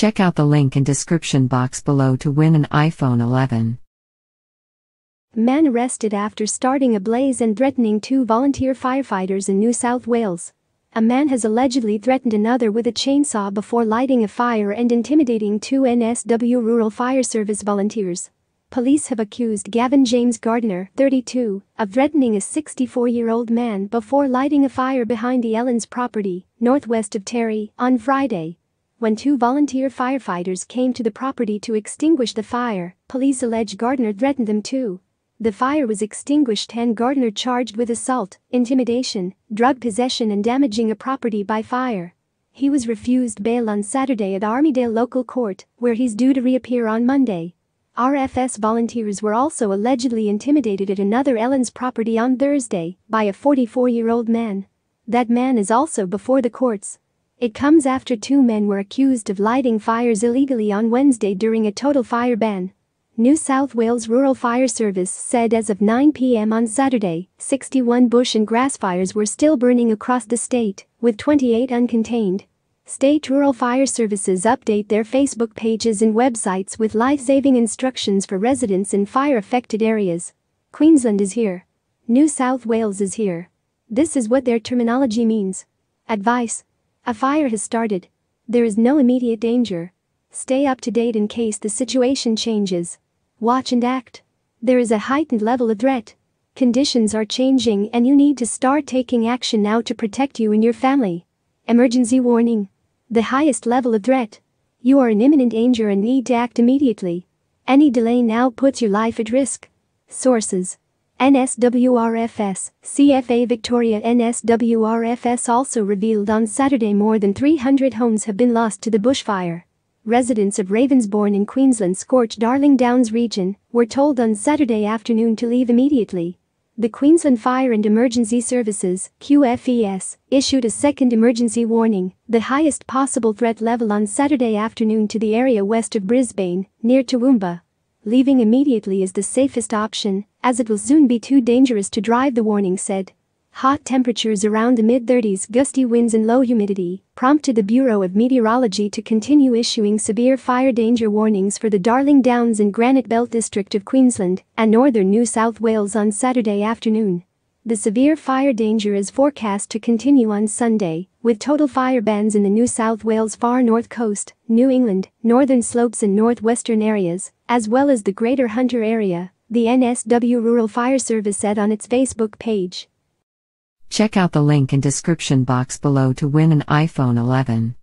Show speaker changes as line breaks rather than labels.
Check out the link in description box below to win an iPhone 11. Man arrested after starting a blaze and threatening two volunteer firefighters in New South Wales. A man has allegedly threatened another with a chainsaw before lighting a fire and intimidating two NSW Rural Fire Service volunteers. Police have accused Gavin James Gardner, 32, of threatening a 64 year old man before lighting a fire behind the Ellen's property, northwest of Terry, on Friday when two volunteer firefighters came to the property to extinguish the fire, police allege Gardner threatened them too. The fire was extinguished and Gardner charged with assault, intimidation, drug possession and damaging a property by fire. He was refused bail on Saturday at Armidale local court, where he's due to reappear on Monday. RFS volunteers were also allegedly intimidated at another Ellen's property on Thursday by a 44-year-old man. That man is also before the courts. It comes after two men were accused of lighting fires illegally on Wednesday during a total fire ban. New South Wales Rural Fire Service said as of 9 p.m. on Saturday, 61 bush and grass fires were still burning across the state, with 28 uncontained. State Rural Fire Services update their Facebook pages and websites with life-saving instructions for residents in fire-affected areas. Queensland is here. New South Wales is here. This is what their terminology means. Advice a fire has started. There is no immediate danger. Stay up to date in case the situation changes. Watch and act. There is a heightened level of threat. Conditions are changing and you need to start taking action now to protect you and your family. Emergency warning. The highest level of threat. You are in imminent danger and need to act immediately. Any delay now puts your life at risk. Sources NSWRFS, CFA Victoria NSWRFS also revealed on Saturday more than 300 homes have been lost to the bushfire. Residents of Ravensbourne in Queensland's scorched Darling Downs region were told on Saturday afternoon to leave immediately. The Queensland Fire and Emergency Services QFES, issued a second emergency warning, the highest possible threat level on Saturday afternoon to the area west of Brisbane, near Toowoomba, leaving immediately is the safest option, as it will soon be too dangerous to drive the warning said. Hot temperatures around the mid-30s gusty winds and low humidity prompted the Bureau of Meteorology to continue issuing severe fire danger warnings for the Darling Downs and Granite Belt District of Queensland and northern New South Wales on Saturday afternoon. The severe fire danger is forecast to continue on Sunday, with total fire bans in the New South Wales far north coast, New England, northern slopes and northwestern areas, as well as the greater Hunter area, the NSW Rural Fire Service said on its Facebook page. Check out the link in description box below to win an iPhone 11.